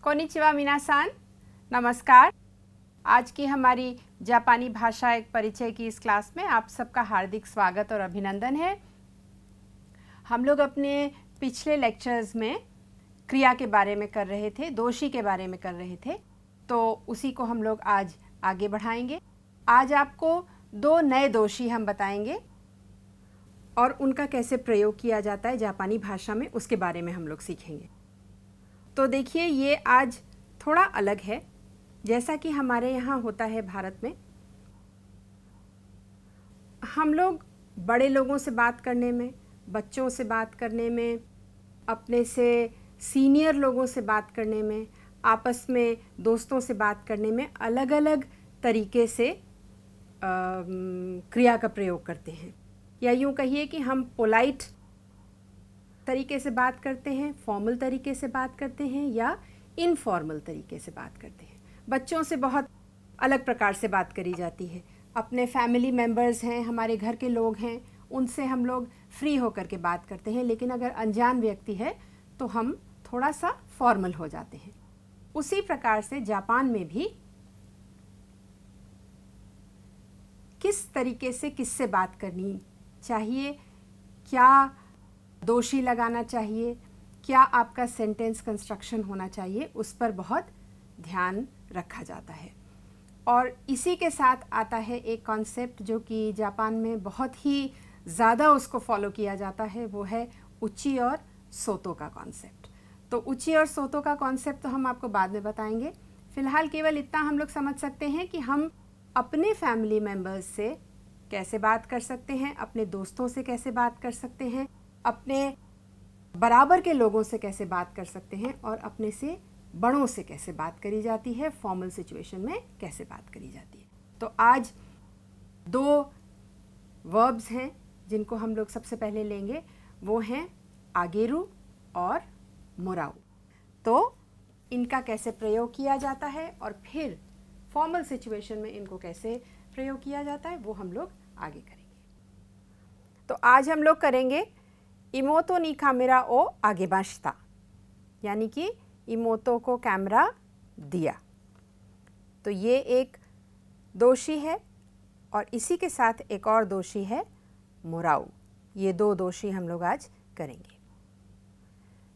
konnichiwa मीनासान नमस्कार आज की हमारी जापानी भाषा एक परिचय की इस क्लास में आप सबका हार्दिक स्वागत और अभिनंदन है हम लोग अपने पिछले लेक्चर्स में क्रिया के बारे में कर रहे थे दोषी के बारे में कर रहे थे तो उसी को हम लोग आज आगे बढ़ाएंगे आज आपको दो नए दोषी हम बताएंगे और उनका कैसे प्रयोग किया जाता है जापानी भाषा में उसके बारे में हम लोग सीखेंगे तो देखिए ये आज थोड़ा अलग है जैसा कि हमारे यहाँ होता है भारत में हम लोग बड़े लोगों से बात करने में बच्चों से बात करने में अपने से सीनियर लोगों से बात करने में आपस में दोस्तों से बात करने में अलग अलग तरीके से आ, क्रिया का प्रयोग करते हैं या यूँ कहिए कि हम पोलाइट तरीके से बात करते हैं फॉर्मल तरीके से बात करते हैं या इनफॉर्मल तरीके से बात करते हैं बच्चों से बहुत अलग प्रकार से बात करी जाती है अपने फैमिली मेम्बर्स हैं हमारे घर के लोग हैं उनसे हम लोग फ्री होकर के बात करते हैं लेकिन अगर अनजान व्यक्ति है तो हम थोड़ा सा फॉर्मल हो जाते हैं उसी प्रकार से जापान में भी किस तरीके से किससे बात करनी चाहिए क्या दोषी लगाना चाहिए क्या आपका सेंटेंस कंस्ट्रक्शन होना चाहिए उस पर बहुत ध्यान रखा जाता है और इसी के साथ आता है एक कॉन्सेप्ट जो कि जापान में बहुत ही ज़्यादा उसको फॉलो किया जाता है वो है उच्ची और सोतो का कॉन्सेप्ट तो ऊँची और सोतों का कॉन्सेप्ट तो हम आपको बाद में बताएंगे फ़िलहाल केवल इतना हम लोग समझ सकते हैं कि हम अपने फैमिली मेम्बर्स से कैसे बात कर सकते हैं अपने दोस्तों से कैसे बात कर सकते हैं अपने बराबर के लोगों से कैसे बात कर सकते हैं और अपने से बड़ों से कैसे बात करी जाती है फॉर्मल सिचुएशन में कैसे बात करी जाती है तो आज दो वर्ब्स हैं जिनको हम लोग सबसे पहले लेंगे वो हैं आगेरू और मोराउ तो इनका कैसे प्रयोग किया जाता है और फिर फॉर्मल सिचुएशन में इनको कैसे प्रयोग किया जाता है वो हम लोग आगे करेंगे तो आज हम लोग करेंगे इमोतो नी कैमरा ओ आगे बाशता यानी कि इमोतो को कैमरा दिया तो ये एक दोषी है और इसी के साथ एक और दोषी है मुराऊ ये दो दोषी हम लोग आज करेंगे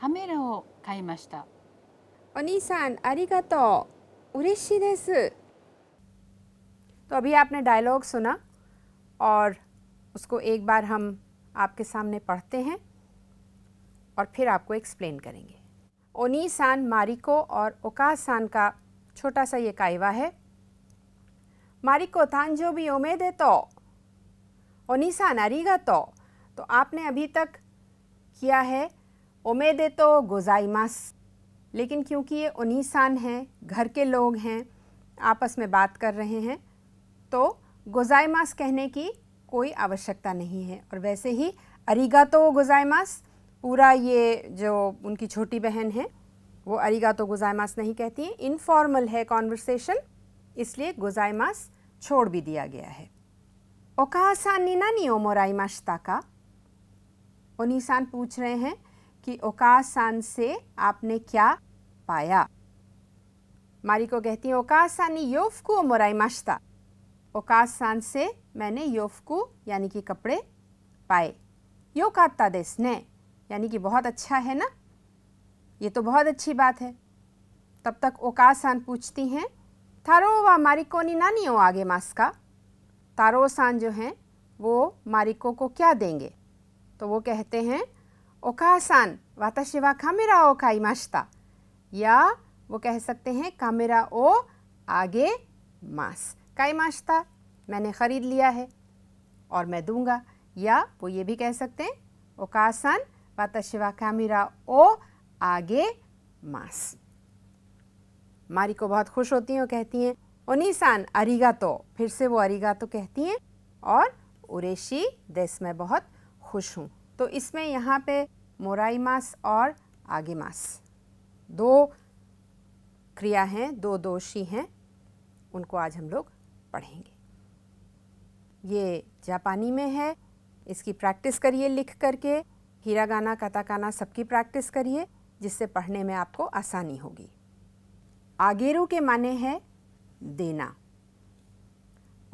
カメラを買いましたお兄さんありがとう嬉しいです तो अभी आपने डायलॉग सुना और उसको एक बार हम आपके सामने पढ़ते हैं और फिर आपको एक्सप्लेन करेंगे ओनी सान मारिको और ओकास सान का छोटा सा ये कायवा है मारिको थान जो भी उमेद है तो ओनी सान अरीगा तो तो आपने अभी तक किया है उमेदे तो गोजाइमास लेकिन क्योंकि ये उनीसान हैं घर के लोग हैं आपस में बात कर रहे हैं तो गोजाइमास कहने की कोई आवश्यकता नहीं है और वैसे ही अरीगा तो गोजाइमास पूरा ये जो उनकी छोटी बहन है वो अरीगा तो गोजाइमास नहीं कहती है इनफॉर्मल है कॉन्वर्सेशन इसलिए गोजाइमास छोड़ भी दिया गया है ओकासानी नानी नी ओमोराइमाश्ता का ओनीसान पूछ रहे हैं कि ओकासान से आपने क्या पाया मारिको कहती हैं ओकासान योफकू और मोराई माश्ता ओकासान से मैंने योफकू यानी कि कपड़े पाए काता देश ने यानी कि बहुत अच्छा है ना ये तो बहुत अच्छी बात है तब तक ओकासान पूछती हैं थारो व मारिको नी नानी हो आगे मास का तारो सान जो हैं वो मारिको को क्या देंगे तो वो कहते हैं お母さん私はカメラを買いましたや वो कह सकते हैं कैमरा ओ आगे मास काई माश्ता मैंने ख़रीद लिया है और मैं दूंगा या वो ये भी कह सकते हैं ओकासन वातशिवा कैमरा ओ आगे मास मारी को बहुत खुश होती हैं और कहती हैं ओनीसान अरीगा तो फिर से वो अरीगा तो कहती हैं और उरेशी देश में बहुत खुश हूँ तो इसमें यहाँ पे मोराई मास और आगे मास दो क्रिया हैं दो दोषी हैं उनको आज हम लोग पढ़ेंगे ये जापानी में है इसकी प्रैक्टिस करिए लिख करके हीरा गाना कताकाना सबकी प्रैक्टिस करिए जिससे पढ़ने में आपको आसानी होगी आगेरू के माने हैं देना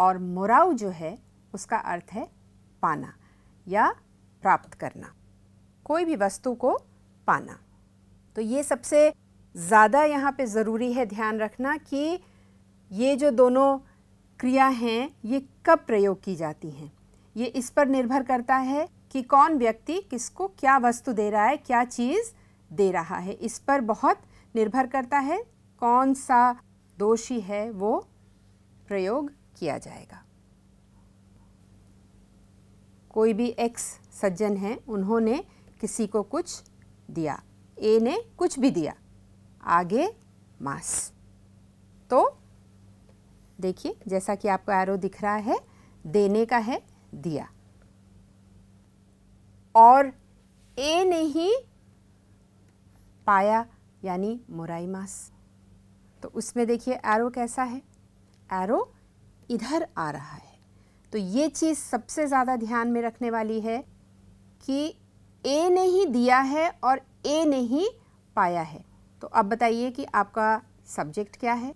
और मोराऊ जो है उसका अर्थ है पाना या प्राप्त करना कोई भी वस्तु को पाना तो ये सबसे ज़्यादा यहाँ पे ज़रूरी है ध्यान रखना कि ये जो दोनों क्रिया हैं ये कब प्रयोग की जाती हैं ये इस पर निर्भर करता है कि कौन व्यक्ति किसको क्या वस्तु दे रहा है क्या चीज़ दे रहा है इस पर बहुत निर्भर करता है कौन सा दोषी है वो प्रयोग किया जाएगा कोई भी एक्स सज्जन हैं उन्होंने किसी को कुछ दिया ए ने कुछ भी दिया आगे मास तो देखिए जैसा कि आपको एरो दिख रहा है देने का है दिया और ए ने ही पाया यानी मुराई मास तो उसमें देखिए एरो कैसा है एरो इधर आ रहा है तो ये चीज़ सबसे ज़्यादा ध्यान में रखने वाली है कि ए ने ही दिया है और ए ने ही पाया है तो अब बताइए कि आपका सब्जेक्ट क्या है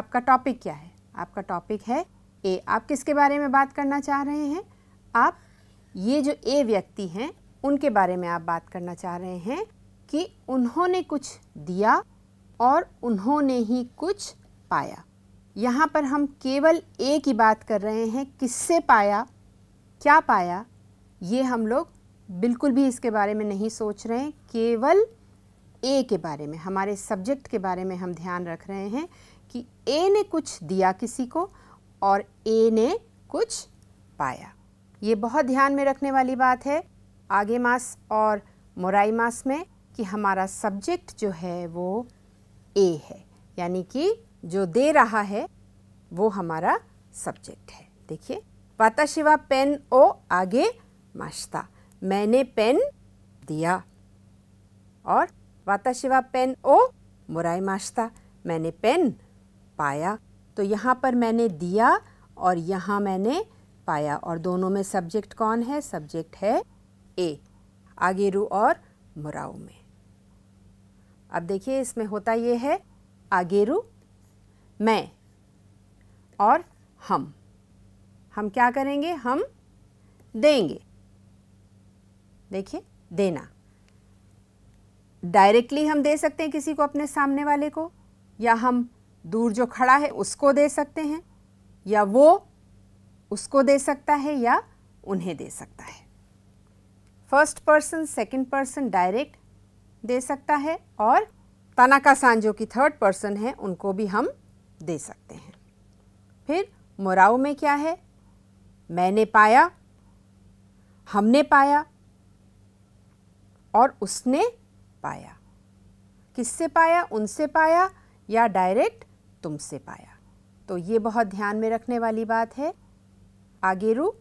आपका टॉपिक क्या है आपका टॉपिक है ए आप किसके बारे में बात करना चाह रहे हैं आप ये जो ए व्यक्ति हैं उनके बारे में आप बात करना चाह रहे हैं कि उन्होंने कुछ दिया और उन्होंने ही कुछ पाया यहाँ पर हम केवल ए की बात कर रहे हैं किससे पाया क्या पाया ये हम लोग बिल्कुल भी इसके बारे में नहीं सोच रहे हैं केवल ए के बारे में हमारे सब्जेक्ट के बारे में हम ध्यान रख रहे हैं कि ए ने कुछ दिया किसी को और ए ने कुछ पाया ये बहुत ध्यान में रखने वाली बात है आगे मास और मोराई मास में कि हमारा सब्जेक्ट जो है वो ए है यानी कि जो दे रहा है वो हमारा सब्जेक्ट है देखिए वाताशिवा पेन ओ आगे माश्ता मैंने पेन दिया और वाताशिवा पेन ओ मुराई माश्ता मैंने पेन पाया तो यहाँ पर मैंने दिया और यहाँ मैंने पाया और दोनों में सब्जेक्ट कौन है सब्जेक्ट है ए आगेरू और मुराऊ में अब देखिए इसमें होता ये है आगेरू मैं और हम हम क्या करेंगे हम देंगे देखिए देना डायरेक्टली हम दे सकते हैं किसी को अपने सामने वाले को या हम दूर जो खड़ा है उसको दे सकते हैं या वो उसको दे सकता है या उन्हें दे सकता है first person second person direct दे सकता है और तनाका सान जो कि थर्ड पर्सन है उनको भी हम दे सकते हैं फिर मोराओ में क्या है मैंने पाया हमने पाया और उसने पाया किससे पाया उनसे पाया या डायरेक्ट तुमसे पाया तो ये बहुत ध्यान में रखने वाली बात है आगे रू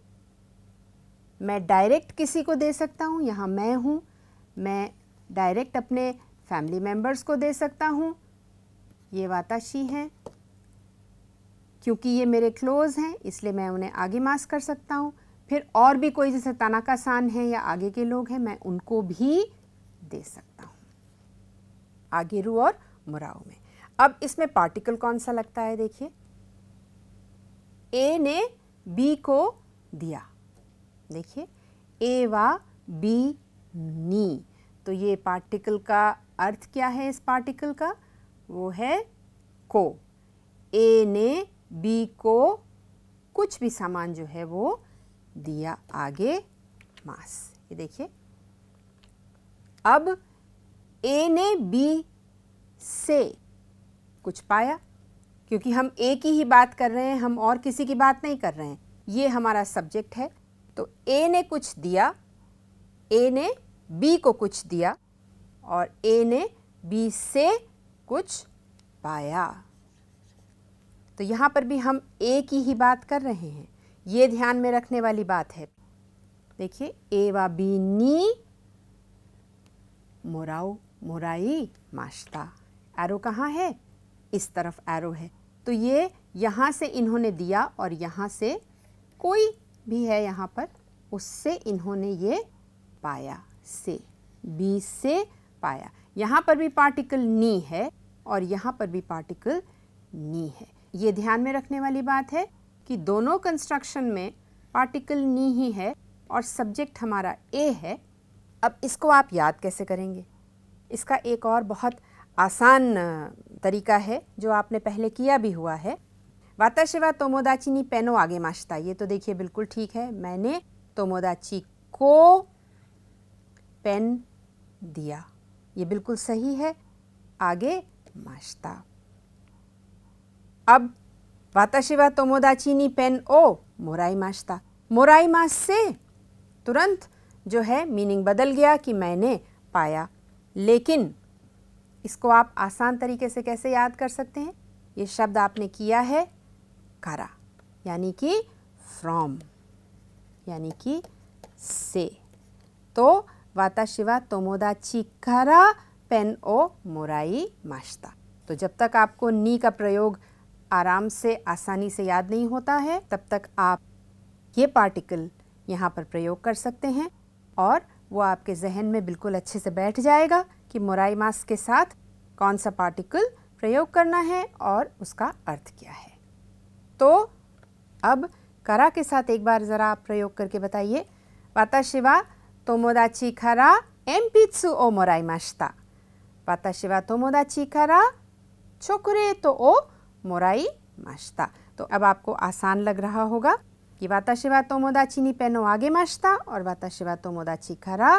मैं डायरेक्ट किसी को दे सकता हूँ यहाँ मैं हूँ मैं डायरेक्ट अपने फैमिली मेम्बर्स को दे सकता हूँ ये वाताशी हैं क्योंकि ये मेरे क्लोज़ हैं इसलिए मैं उन्हें आगे मास कर सकता हूँ फिर और भी कोई जैसे तनाका सान है या आगे के लोग हैं मैं उनको भी दे सकता हूँ आगेरू और मुराऊ में अब इसमें पार्टिकल कौन सा लगता है देखिए ए ने बी को दिया देखिए ए वा बी नी तो ये पार्टिकल का अर्थ क्या है इस पार्टिकल का वो है को ए ने बी को कुछ भी सामान जो है वो दिया आगे मास ये देखिए अब ए ने बी से कुछ पाया क्योंकि हम ए की ही बात कर रहे हैं हम और किसी की बात नहीं कर रहे हैं ये हमारा सब्जेक्ट है तो ए ने कुछ दिया ए ने बी को कुछ दिया और ए ने बी से कुछ पाया तो यहाँ पर भी हम ए की ही बात कर रहे हैं ये ध्यान में रखने वाली बात है देखिए ए वा बी नी मोराओ मोराई माश्ता एरो कहाँ है इस तरफ एरो है तो ये यहाँ से इन्होंने दिया और यहाँ से कोई भी है यहाँ पर उससे इन्होंने ये पाया से बी से पाया यहाँ पर भी पार्टिकल नी है और यहाँ पर भी पार्टिकल नी है ये ध्यान में रखने वाली बात है कि दोनों कंस्ट्रक्शन में पार्टिकल नी ही है और सब्जेक्ट हमारा ए है अब इसको आप याद कैसे करेंगे इसका एक और बहुत आसान तरीका है जो आपने पहले किया भी हुआ है वाताशिवा तोमोदाची नी पेनो आगे माशता ये तो देखिए बिल्कुल ठीक है मैंने तोमोदाची को पेन दिया ये बिल्कुल सही है आगे माशता अब से तुरंत जो है मीनिंग बदल गया कि मैंने पाया लेकिन इसको आप आसान तरीके से कैसे याद कर सकते हैं ये शब्द आपने किया है करा यानी कि फ्रॉम यानी कि से तो वाताशिवा तोमोदाची करा पेन ओ मोराई माश्ता तो जब तक आपको नी का प्रयोग आराम से आसानी से याद नहीं होता है तब तक आप ये पार्टिकल यहाँ पर प्रयोग कर सकते हैं और वो आपके जहन में बिल्कुल अच्छे से बैठ जाएगा कि मोराई मास्क के साथ कौन सा पार्टिकल प्रयोग करना है और उसका अर्थ क्या है तो अब करा के साथ एक बार ज़रा आप प्रयोग करके बताइए वाता शिवा तोमोदाची खरा एम पित्सु ओ मोराई माश्ता शिवा तोमोदाची खरा छोकरे तो ओ मोराई माश्ता तो अब आपको आसान लग रहा होगा कि वाताशि तो मोदाची नी पेन ओ आगे माश्ता और वाताशि तो मोदाची खरा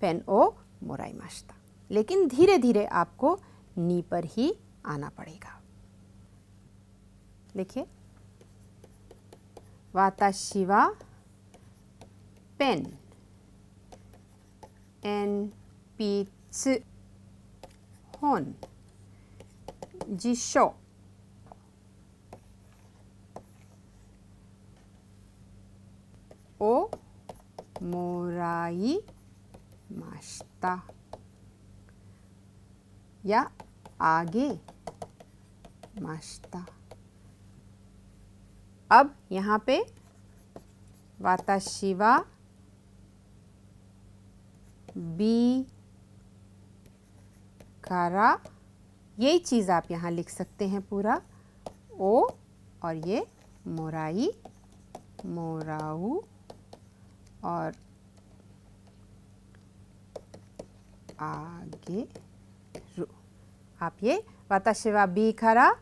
पेन ओ मोराई माश्ता लेकिन धीरे धीरे आपको नी पर ही आना पड़ेगा देखिए वाता शिवा पेन एन पी होन जी शो をもらいましたやあげました अब यहाँ पे वाताशी वा बी कारा यही चीज़ आप यहां लिख सकते हैं पूरा ओ और ये मोराई मोराऊ और आगे रू आप ये वाताशे वा बी खरा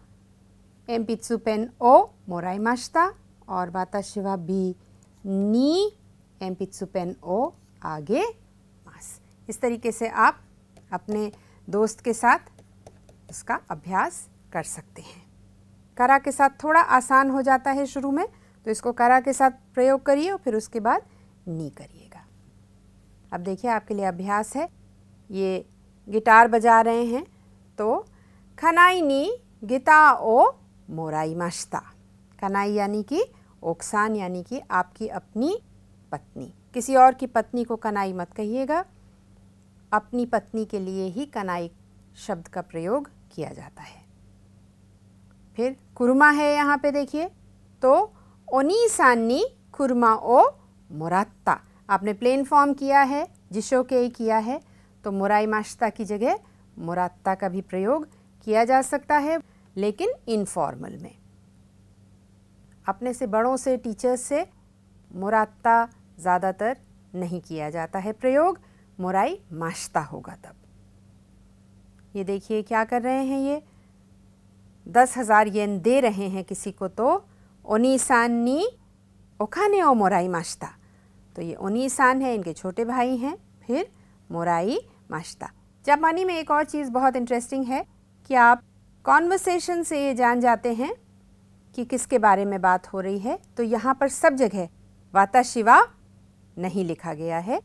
एम पित्सु पेन ओ मोराई माश्ता और वाताशे वा बी नी एम पित्सु पेन ओ आगे मास इस तरीके से आप अपने दोस्त के साथ उसका अभ्यास कर सकते हैं करा के साथ थोड़ा आसान हो जाता है शुरू में तो इसको करा के साथ प्रयोग करिए और फिर उसके बाद नहीं करिएगा अब देखिए आपके लिए अभ्यास है ये गिटार बजा रहे हैं तो खनाई नी गिता ओ मोराई माश्ता कनाई यानी कि ओक्सान यानी कि आपकी अपनी पत्नी किसी और की पत्नी को कनाई मत कहिएगा अपनी पत्नी के लिए ही कनाई शब्द का प्रयोग किया जाता है फिर कुरमा है यहाँ पे देखिए तो ओनी सानी कुरमा ओ मोरात्ता आपने प्लेन फॉर्म किया है जिशो के किया है तो मोराई माश्ता की जगह मुरात्ता का भी प्रयोग किया जा सकता है लेकिन इनफॉर्मल में अपने से बड़ों से टीचर्स से मोरात्ता ज़्यादातर नहीं किया जाता है प्रयोग मोराई माश्ता होगा तब ये देखिए क्या कर रहे हैं ये दस हज़ार येन दे रहे हैं किसी को तो ओनी सान्नी ओखाने ओ मोराई माश्ता तो ये सान है इनके छोटे भाई हैं फिर मोराई माश्ता जापानी में एक और चीज़ बहुत इंटरेस्टिंग है कि आप कॉन्वर्सेशन से ये जान जाते हैं कि किसके बारे में बात हो रही है तो यहाँ पर सब जगह वाता शिवा नहीं लिखा गया है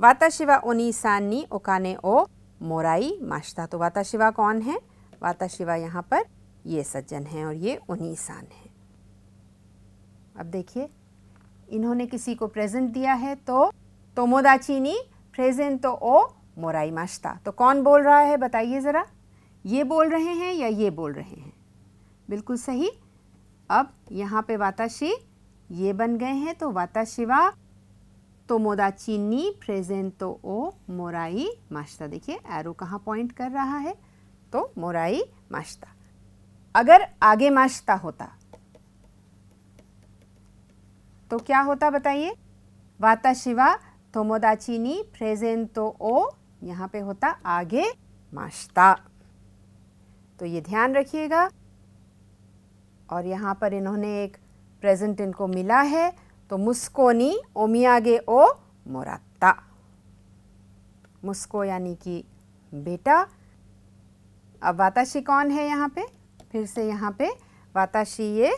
वाता शिवा ओनी सानी ओकाने ओ मोराई माश्ता तो वाता शिवा कौन है वाता शिवा यहाँ पर ये सज्जन हैं और ये उन्हीं सान हैं अब देखिए इन्होंने किसी को प्रेजेंट दिया है तो तोमोदाची नी प्रेजेंट तो ओ मोराई माश्ता तो कौन बोल रहा है बताइए ज़रा ये बोल रहे हैं या ये बोल रहे हैं बिल्कुल सही अब यहाँ पे वाताशी ये बन गए हैं तो वाताशिवा तोमोदाची नी प्रेजेंट तो ओ मोराई माश्ता देखिए एरो कहाँ पॉइंट कर रहा है तो मोराई माश्ता अगर आगे माश्ता होता तो क्या होता बताइए वाता शिवा तोमोदाचिनी प्रेजेंट तो ओ यहाँ पे होता आगे माश्ता तो ये ध्यान रखिएगा और यहाँ पर इन्होंने एक प्रेजेंट इनको मिला है तो मुस्कोनी ओमियागे ओ मोराता मुस्को यानी कि बेटा अब वाताशी कौन है यहाँ पे फिर से यहाँ पे वाताशी ये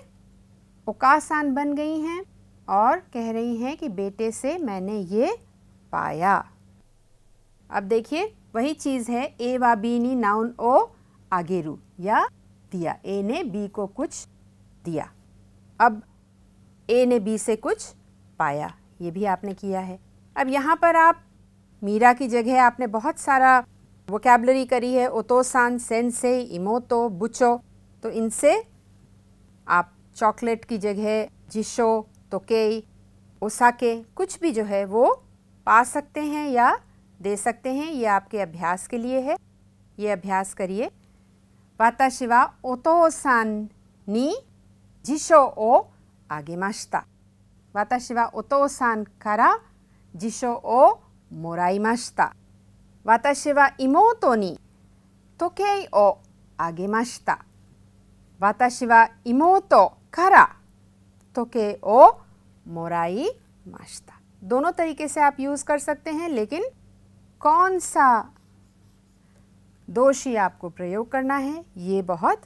ओकासान बन गई हैं और कह रही हैं कि बेटे से मैंने ये पाया अब देखिए वही चीज़ है ए व बी नी नाउन ओ आगेरू या दिया ए ने बी को कुछ दिया अब ए ने बी से कुछ पाया ये भी आपने किया है अब यहाँ पर आप मीरा की जगह आपने बहुत सारा वोकेबलरी करी है ओतोसान सेंसे इमोतो बुचो तो इनसे आप चॉकलेट की जगह जिशो तोकेई ओसाके कुछ भी जो है वो पा सकते हैं या दे सकते हैं ये आपके अभ्यास के लिए है ये अभ्यास करिए वाताशिवा ओतोसान नी जिशो ओ आगे माश्ता वाताशिवा ओतोसान करा जिशो ओ मोराई माश्ता वाताशिवा इमोतो नी तो के ओ आगे माश्ता वाताशिवा इमोतो तो तोके ओ मोराई माश्ता दोनों तरीके से आप यूज़ कर सकते हैं लेकिन कौन सा दोषी आपको प्रयोग करना है ये बहुत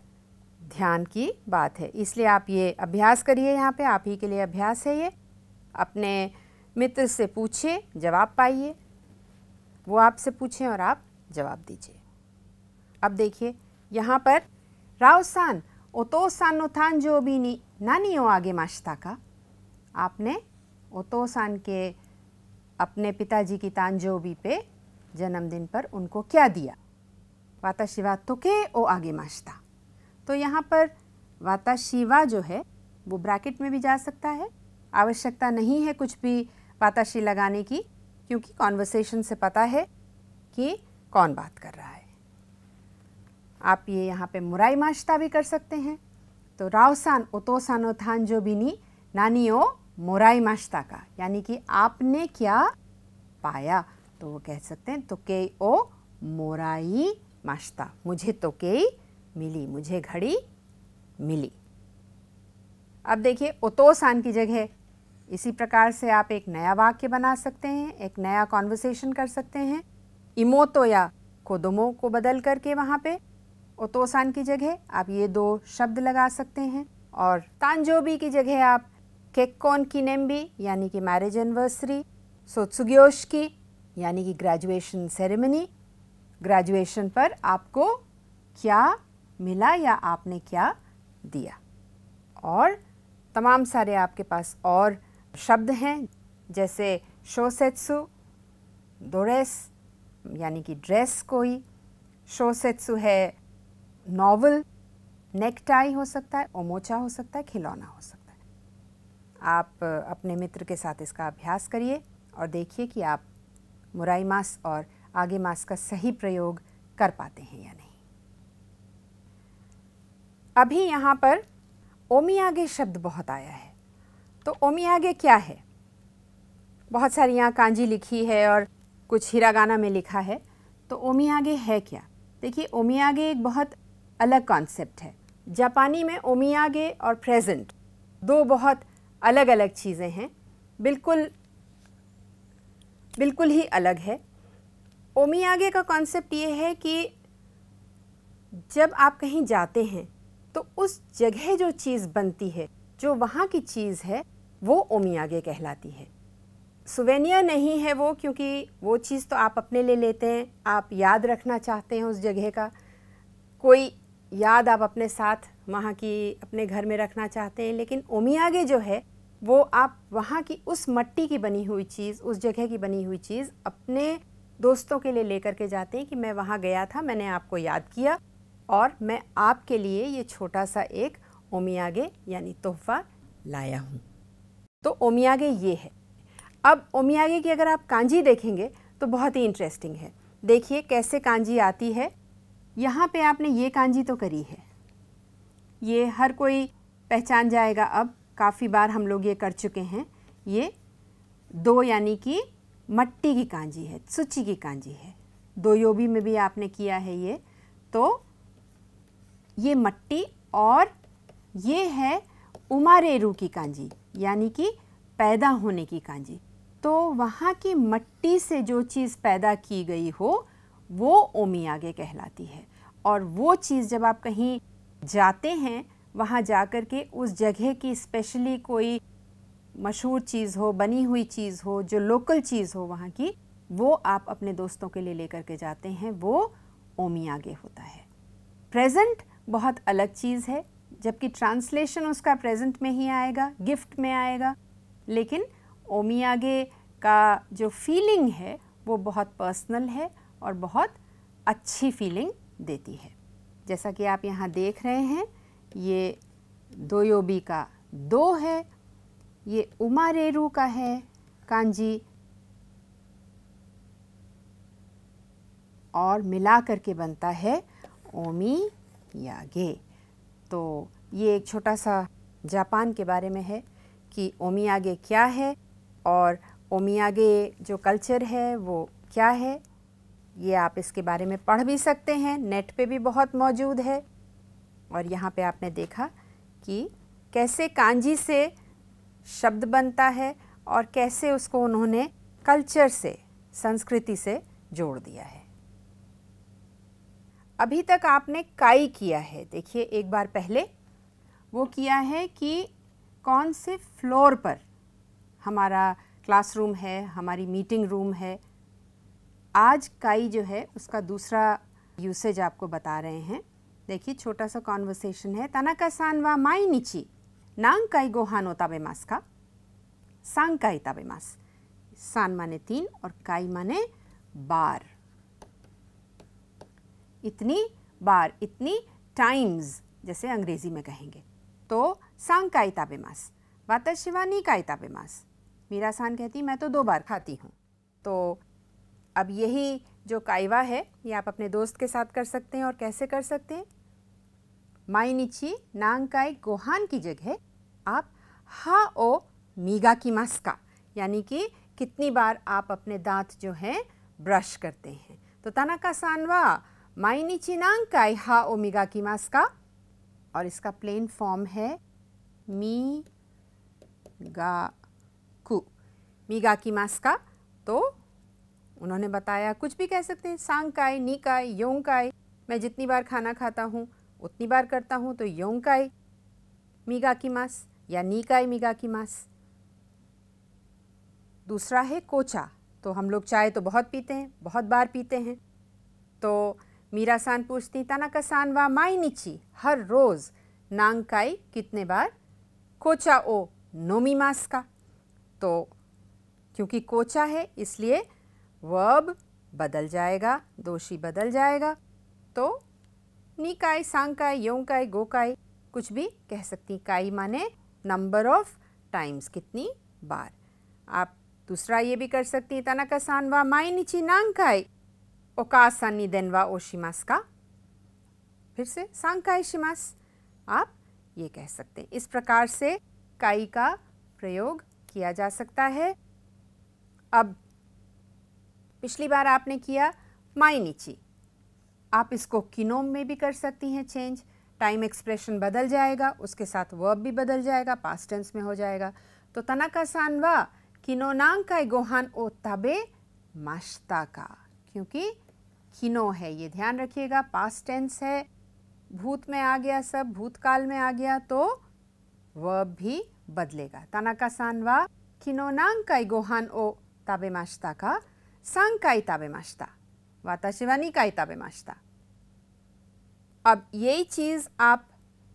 ध्यान की बात है इसलिए आप ये अभ्यास करिए यहाँ पे आप ही के लिए अभ्यास है ये अपने मित्र से पूछिए जवाब पाइए वो आपसे पूछें और आप जवाब दीजिए अब देखिए यहाँ पर राव सान ओतो सानोथान जो भी नी नानी हो आगे माश्ता का आपने ओतोसान के अपने पिताजी की तांजोबी पे जन्मदिन पर उनको क्या दिया शिवा तो के ओ आगे माश्ता तो यहाँ पर वाताशिवा जो है वो ब्रैकेट में भी जा सकता है आवश्यकता नहीं है कुछ भी वाताशी लगाने की क्योंकि कॉन्वर्सेशन से पता है कि कौन बात कर रहा है आप ये यहाँ पे मुराई माश्ता भी कर सकते हैं तो रावसान ओ थान जो नानी ओ मोराई माश्ता का यानी कि आपने क्या पाया तो वो कह सकते हैं तो के ओ मोराई माश्ता मुझे तो के मिली मुझे घड़ी मिली अब देखिए ओतोसान की जगह इसी प्रकार से आप एक नया वाक्य बना सकते हैं एक नया कॉन्वर्सेशन कर सकते हैं इमोतो या कोदोमो को बदल करके वहाँ पे ओतोसान की जगह आप ये दो शब्द लगा सकते हैं और तानजोबी की जगह आप केक्कोन किनेम्बी यानी कि मैरिज एनिवर्सरी की यानी कि ग्रेजुएशन सेरेमनी ग्रेजुएशन पर आपको क्या मिला या आपने क्या दिया और तमाम सारे आपके पास और शब्द हैं जैसे शोसेत्सु दोरेस यानी कि ड्रेस कोई शोसेत्सु है नॉवल नेकटाई हो सकता है ओमोचा हो सकता है खिलौना हो सकता है आप अपने मित्र के साथ इसका अभ्यास करिए और देखिए कि आप मुराई मास और आगे मास का सही प्रयोग कर पाते हैं या नहीं अभी यहाँ पर ओमियागे शब्द बहुत आया है तो ओमियागे क्या है बहुत सारी यहाँ कांजी लिखी है और कुछ हिरागाना में लिखा है तो ओमियागे है क्या देखिए ओमियागे एक बहुत अलग कॉन्सेप्ट है जापानी में ओमियागे और प्रेजेंट दो बहुत अलग अलग चीज़ें हैं बिल्कुल बिल्कुल ही अलग है ओमियागे का कॉन्सेप्ट ये है कि जब आप कहीं जाते हैं तो उस जगह जो चीज़ बनती है जो वहाँ की चीज़ है वो ओमियागे कहलाती है सुवेनिया नहीं है वो क्योंकि वो चीज़ तो आप अपने लिए लेते हैं आप याद रखना चाहते हैं उस जगह का कोई याद आप अपने साथ वहाँ की अपने घर में रखना चाहते हैं लेकिन ओमियागे जो है वो आप वहाँ की उस मट्टी की बनी हुई चीज़ उस जगह की बनी हुई चीज़ अपने दोस्तों के लिए लेकर के जाते हैं कि मैं वहाँ गया था मैंने आपको याद किया और मैं आपके लिए ये छोटा सा एक ओमियागे यानी तोहफा लाया हूँ तो ओमियागे ये है अब ओमियागे की अगर आप कांजी देखेंगे तो बहुत ही इंटरेस्टिंग है देखिए कैसे कांजी आती है यहाँ पे आपने ये कांजी तो करी है ये हर कोई पहचान जाएगा अब काफ़ी बार हम लोग ये कर चुके हैं ये दो यानी कि मट्टी की कांजी है सूची की कांजी है दो योबी में भी आपने किया है ये तो ये मट्टी और ये है उमारेरू की कांजी यानी कि पैदा होने की कांजी तो वहाँ की मट्टी से जो चीज़ पैदा की गई हो वो ओमियागे कहलाती है और वो चीज़ जब आप कहीं जाते हैं वहाँ जा कर के उस जगह की स्पेशली कोई मशहूर चीज़ हो बनी हुई चीज़ हो जो लोकल चीज़ हो वहाँ की वो आप अपने दोस्तों के लिए लेकर के जाते हैं वो ओमियागे होता है प्रेजेंट बहुत अलग चीज़ है जबकि ट्रांसलेशन उसका प्रेजेंट में ही आएगा गिफ्ट में आएगा लेकिन ओमियागे का जो फीलिंग है वो बहुत पर्सनल है और बहुत अच्छी फीलिंग देती है जैसा कि आप यहाँ देख रहे हैं ये दोयोबी का दो है ये उमा रेरू का है कांजी और मिला करके बनता है ओमी यागे तो ये एक छोटा सा जापान के बारे में है कि ओमियागे क्या है और ओमियागे जो कल्चर है वो क्या है ये आप इसके बारे में पढ़ भी सकते हैं नेट पे भी बहुत मौजूद है और यहाँ पे आपने देखा कि कैसे कांजी से शब्द बनता है और कैसे उसको उन्होंने कल्चर से संस्कृति से जोड़ दिया है अभी तक आपने काई किया है देखिए एक बार पहले वो किया है कि कौन से फ्लोर पर हमारा क्लासरूम है हमारी मीटिंग रूम है आज काई जो है उसका दूसरा यूसेज आपको बता रहे हैं देखिए छोटा सा कॉन्वर्सेशन है तनाका सान वा माई निची नांग काई गोहान ताबे मास का सांग काई मास सान माने तीन और काई माने बार इतनी बार इतनी टाइम्स जैसे अंग्रेजी में कहेंगे तो सांग काई ताबेमास वाता शिवानी काई मास मीरा सान कहती मैं तो दो बार खाती हूँ तो अब यही जो कायवा है ये आप अपने दोस्त के साथ कर सकते हैं और कैसे कर सकते हैं माइनिची नांगकाई गोहान की जगह आप हा ओ मीगा की मस्का यानी कि कितनी बार आप अपने दांत जो हैं ब्रश करते हैं तो का सानवा माइनिची नांगकाई हा ओ मीगा की मस्का और इसका प्लेन फॉर्म है मी गा कु मीगा की मस्का तो उन्होंने बताया कुछ भी कह सकते हैं सांगकाय निकाय योंगकाय मैं जितनी बार खाना खाता हूँ उतनी बार करता हूँ तो योंगकाय मीगा की मास या निकाय मीगा की मास दूसरा है कोचा तो हम लोग चाय तो बहुत पीते हैं बहुत बार पीते हैं तो मीरासान पूछती ताना का सान वा माई नीची हर रोज़ नांगकाई कितने बार कोचा ओ नोमी मास का तो क्योंकि कोचा है इसलिए वर्ब बदल जाएगा दोषी बदल जाएगा तो निकाय सांकाय यौकाय गोकाय कुछ भी कह सकती काई माने नंबर ऑफ टाइम्स कितनी बार आप दूसरा ये भी कर सकती हैं का सान व माई निची नांकाई ओकासा निदेन व ओशिमास का फिर से सांकाय शिमास आप ये कह सकते हैं इस प्रकार से काई का प्रयोग किया जा सकता है अब पिछली बार आपने किया माई नीची आप इसको किनोम में भी कर सकती हैं चेंज टाइम एक्सप्रेशन बदल जाएगा उसके साथ वर्ब भी बदल जाएगा पास टेंस में हो जाएगा तो तनाका सान व किनोनांग का गोहान ओ तबे माश्ता का क्योंकि किनो है ये ध्यान रखिएगा पास टेंस है भूत में आ गया सब भूतकाल में आ गया तो वर्ब भी बदलेगा तनाका सान व किनोनांग का गोहान ओ तबे माश्ता का 3回食べました私は2回食べました अब यही चीज़ आप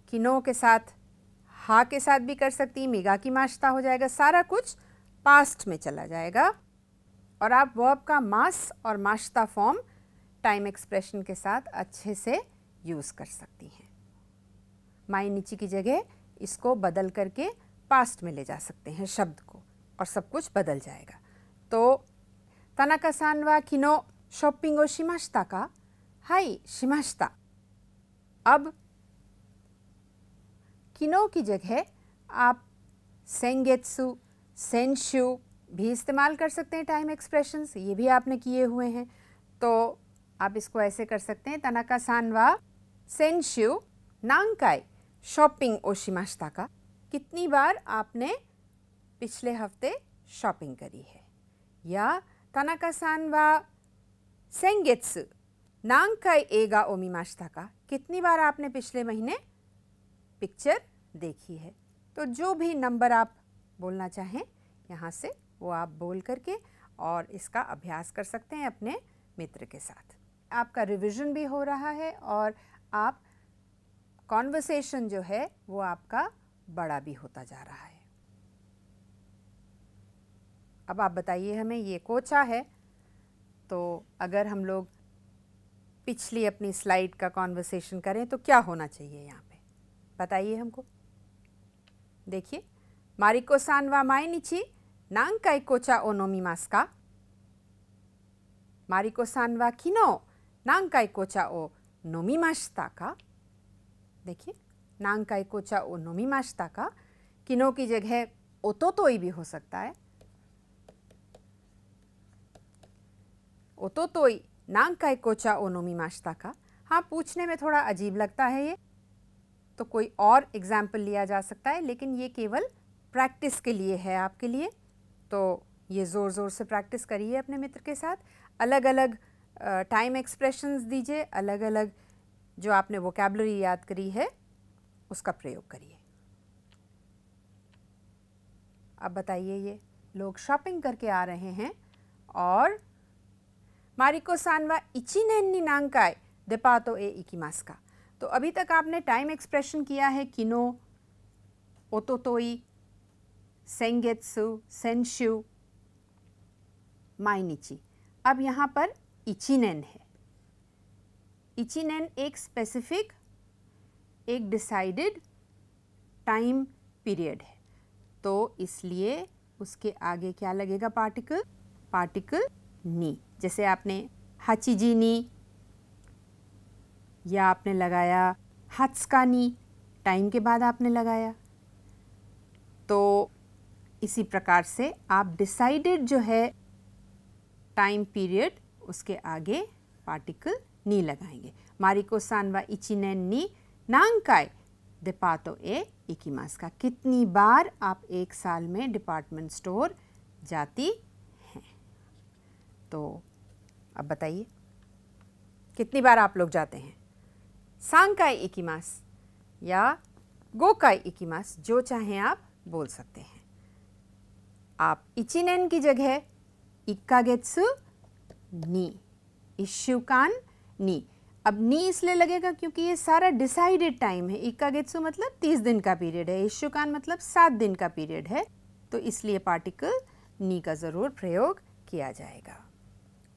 किनो के साथ हा के साथ भी कर सकती मेगा की माश्ता हो जाएगा सारा कुछ पास्ट में चला जाएगा और आप वर्ब का मास और माश्ता फॉर्म टाइम एक्सप्रेशन के साथ अच्छे से यूज़ कर सकती हैं माई नीचे की जगह इसको बदल करके पास्ट में ले जा सकते हैं शब्द को और सब कुछ बदल जाएगा तो 田中さんは昨日ショッピングをしましたかはい、しました。अब किनो की जगह आप सेंगेत्सु सेंशु भी इस्तेमाल कर सकते हैं टाइम एक्सप्रेशंस ये भी आपने किए हुए हैं तो आप इसको ऐसे कर सकते हैं तनाका सानवा सेंशु नांकाई शॉपिंग ओशिमाश्ता का कितनी बार आपने पिछले हफ्ते शॉपिंग करी है या कितनी बार आपने पिछले महीने पिक्चर देखी है तो जो भी नंबर आप बोलना चाहें यहाँ से वो आप बोल करके और इसका अभ्यास कर सकते हैं अपने मित्र के साथ आपका रिवीजन भी हो रहा है और आप कॉन्वर्सेशन जो है वो आपका बड़ा भी होता जा रहा है अब आप बताइए हमें ये कोचा है तो अगर हम लोग पिछली अपनी स्लाइड का कॉन्वर्सेशन करें तो क्या होना चाहिए यहाँ पे बताइए हमको देखिए मारिको सानवा माए नीची नांग का एक कोचा ओनोमी मास का मारिको सान किनो नांग का एक कोचा ओ नोमी माशता का देखिए नांग का एक कोचा ओ नोमी माशता का किनो की जगह ओतो तो भी हो सकता है का कोचा हाँ पूछने में थोड़ा अजीब लगता है ये तो कोई और एग्ज़ाम्पल लिया जा सकता है लेकिन ये केवल प्रैक्टिस के लिए है आपके लिए तो ये ज़ोर ज़ोर से प्रैक्टिस करिए अपने मित्र के साथ अलग अलग टाइम एक्सप्रेशंस दीजिए अलग अलग जो आपने वोकेबलरी याद करी है उसका प्रयोग करिए अब बताइए ये लोग शॉपिंग करके आ रहे हैं और का ए तो अभी तक आपने टाइम एक्सप्रेशन किया है किनो ओतोतोई सेंगेत्सु सेंशु माइनिची अब यहाँ पर इचिनेन है इचिनेन एक स्पेसिफिक एक डिसाइडेड टाइम पीरियड है तो इसलिए उसके आगे क्या लगेगा पार्टिकल पार्टिकल नी जैसे आपने हाचीजीनी या आपने लगाया हाथस्कानी टाइम के बाद आपने लगाया तो इसी प्रकार से आप डिसाइडेड जो है टाइम पीरियड उसके आगे पार्टिकल नी लगाएंगे मारिको सान व नी नांकाय डिपातो ए इकीमास का कितनी बार आप एक साल में डिपार्टमेंट स्टोर जाती हैं तो अब बताइए कितनी बार आप लोग जाते हैं सांकाई इकीमास या गोकाई इकीमास जो चाहें आप बोल सकते हैं आप इचिनेन की जगह इक्कागेत्सु नी इशुकान नी अब नी इसलिए लगेगा क्योंकि ये सारा डिसाइडेड टाइम है इक्कागेत्सु मतलब तीस दिन का पीरियड है इशुकान मतलब सात दिन का पीरियड है तो इसलिए पार्टिकल नी का ज़रूर प्रयोग किया जाएगा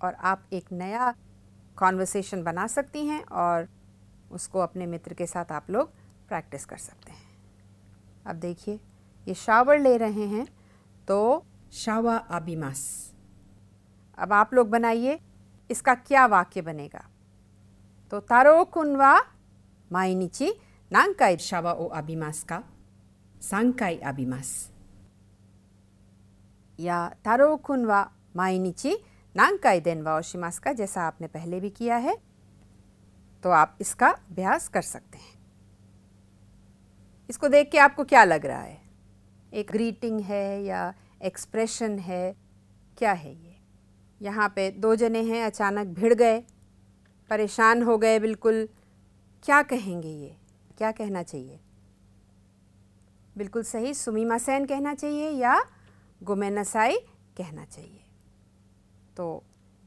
और आप एक नया कॉन्वर्सेशन बना सकती हैं और उसको अपने मित्र के साथ आप लोग प्रैक्टिस कर सकते हैं अब देखिए ये शावर ले रहे हैं तो शावा आबिमास अब आप लोग बनाइए इसका क्या वाक्य बनेगा तो तारो कुनवा माइनिची नांकाई शावा ओ आबिमास का सांकाई आबिमास या तारो कुनवा माइनिची नांग का व ओशिमास का जैसा आपने पहले भी किया है तो आप इसका अभ्यास कर सकते हैं इसको देख के आपको क्या लग रहा है एक ग्रीटिंग है या एक्सप्रेशन है क्या है ये यहाँ पे दो जने हैं अचानक भिड़ गए परेशान हो गए बिल्कुल क्या कहेंगे ये क्या कहना चाहिए बिल्कुल सही सुमीमा सैन कहना चाहिए या गुमेनासाई कहना चाहिए तो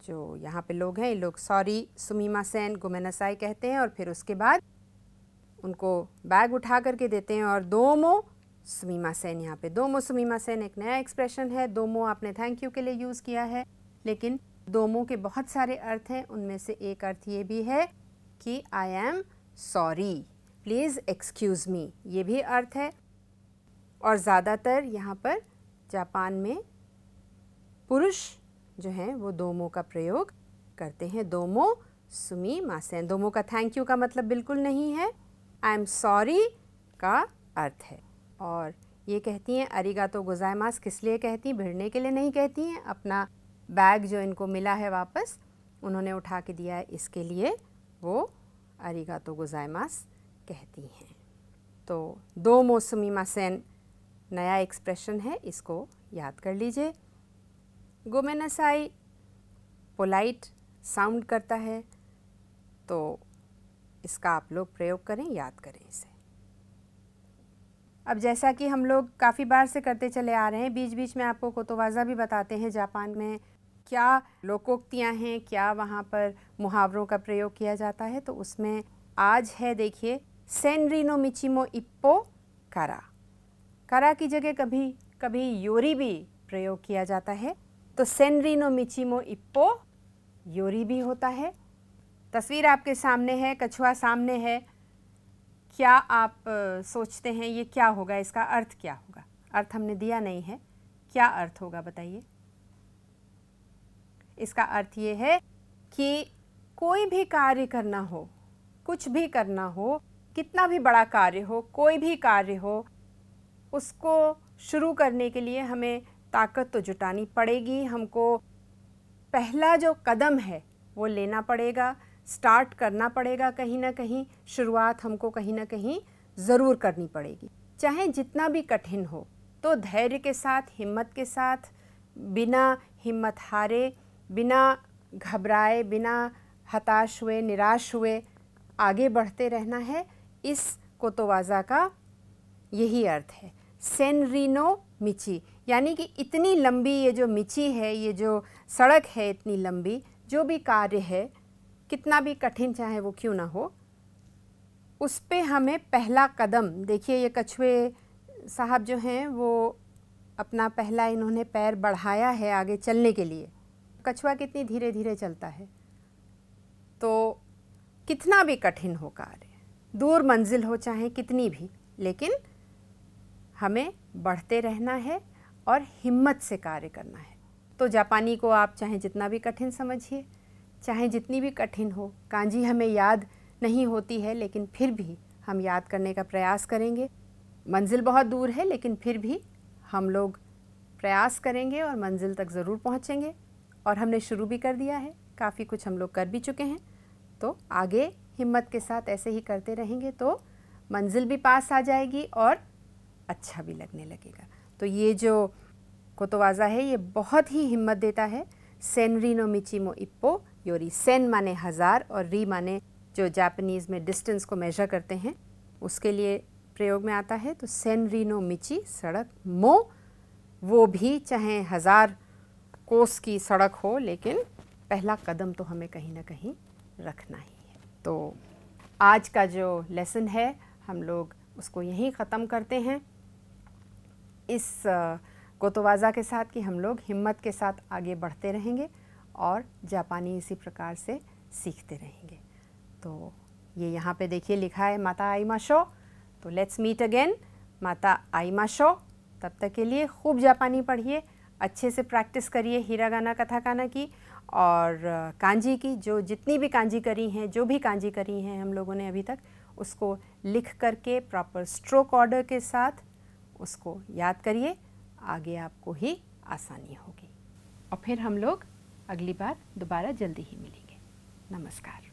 जो यहाँ पे लोग हैं ये लोग सॉरी सुमीमा सेन गुमेनासाई कहते हैं और फिर उसके बाद उनको बैग उठा करके देते हैं और दोमो सुमीमा सेन यहाँ पे दोमो सुमीमा सेन एक नया एक्सप्रेशन है दोमो आपने थैंक यू के लिए यूज़ किया है लेकिन दोमो के बहुत सारे अर्थ हैं उनमें से एक अर्थ ये भी है कि I am sorry please excuse me ये भी अर्थ है और ज़्यादातर यहाँ पर जापान में पुरुष जो हैं वो दोमो का प्रयोग करते हैं दोमो सुमी मासेन दोमो का थैंक यू का मतलब बिल्कुल नहीं है आई एम सॉरी का अर्थ है और ये कहती हैं अरिगा तो गुजायमास किस लिए कहती हैं भिड़ने के लिए नहीं कहती हैं अपना बैग जो इनको मिला है वापस उन्होंने उठा के दिया है इसके लिए वो अरिगा तो गुजायमास कहती हैं तो दो मौसमी मासेन नया एक्सप्रेशन है इसको याद कर लीजिए गोमेनासाई पोलाइट साउंड करता है तो इसका आप लोग प्रयोग करें याद करें इसे अब जैसा कि हम लोग काफ़ी बार से करते चले आ रहे हैं बीच बीच में आपको कोतोवाज़ा भी बताते हैं जापान में क्या लोकोक्तियाँ हैं क्या वहाँ पर मुहावरों का प्रयोग किया जाता है तो उसमें आज है देखिए सेनरिनो मिचिमो इप्पो करा करा की जगह कभी कभी योरी भी प्रयोग किया जाता है तो सेनरिनो मिचिमो इप्पो योरी भी होता है तस्वीर आपके सामने है कछुआ सामने है क्या आप सोचते हैं ये क्या होगा इसका अर्थ क्या होगा अर्थ हमने दिया नहीं है क्या अर्थ होगा बताइए इसका अर्थ ये है कि कोई भी कार्य करना हो कुछ भी करना हो कितना भी बड़ा कार्य हो कोई भी कार्य हो उसको शुरू करने के लिए हमें ताकत तो जुटानी पड़ेगी हमको पहला जो कदम है वो लेना पड़ेगा स्टार्ट करना पड़ेगा कहीं ना कहीं शुरुआत हमको कहीं ना कहीं ज़रूर करनी पड़ेगी चाहे जितना भी कठिन हो तो धैर्य के साथ हिम्मत के साथ बिना हिम्मत हारे बिना घबराए बिना हताश हुए निराश हुए आगे बढ़ते रहना है इस कोतोवाज़ा का यही अर्थ है रीनो मिची यानी कि इतनी लंबी ये जो मिची है ये जो सड़क है इतनी लंबी जो भी कार्य है कितना भी कठिन चाहे वो क्यों ना हो उस पर हमें पहला कदम देखिए ये कछुए साहब जो हैं वो अपना पहला इन्होंने पैर बढ़ाया है आगे चलने के लिए कछुआ कितनी धीरे धीरे चलता है तो कितना भी कठिन हो कार्य दूर मंजिल हो चाहे कितनी भी लेकिन हमें बढ़ते रहना है और हिम्मत से कार्य करना है तो जापानी को आप चाहे जितना भी कठिन समझिए चाहे जितनी भी कठिन हो कांजी हमें याद नहीं होती है लेकिन फिर भी हम याद करने का प्रयास करेंगे मंजिल बहुत दूर है लेकिन फिर भी हम लोग प्रयास करेंगे और मंजिल तक ज़रूर पहुँचेंगे और हमने शुरू भी कर दिया है काफ़ी कुछ हम लोग कर भी चुके हैं तो आगे हिम्मत के साथ ऐसे ही करते रहेंगे तो मंजिल भी पास आ जाएगी और अच्छा भी लगने लगेगा तो ये जो कोतवाजा है ये बहुत ही हिम्मत देता है मिची मो इप्पो योरी सेन माने हज़ार और री माने जो जापानीज़ में डिस्टेंस को मेजर करते हैं उसके लिए प्रयोग में आता है तो नो मिची सड़क मो वो भी चाहे हज़ार कोस की सड़क हो लेकिन पहला कदम तो हमें कहीं ना कहीं रखना ही है तो आज का जो लेसन है हम लोग उसको यहीं ख़त्म करते हैं इस कोतोवाज़ा के साथ कि हम लोग हिम्मत के साथ आगे बढ़ते रहेंगे और जापानी इसी प्रकार से सीखते रहेंगे तो ये यहाँ पे देखिए लिखा है माता आई माशो तो लेट्स मीट अगेन माता आई माशो तब तक के लिए खूब जापानी पढ़िए अच्छे से प्रैक्टिस करिए हीरा गाना कथा गाना की और कांजी की जो जितनी भी कांजी करी हैं जो भी कांजी करी हैं हम लोगों ने अभी तक उसको लिख करके प्रॉपर स्ट्रोक ऑर्डर के साथ उसको याद करिए आगे आपको ही आसानी होगी और फिर हम लोग अगली बार दोबारा जल्दी ही मिलेंगे नमस्कार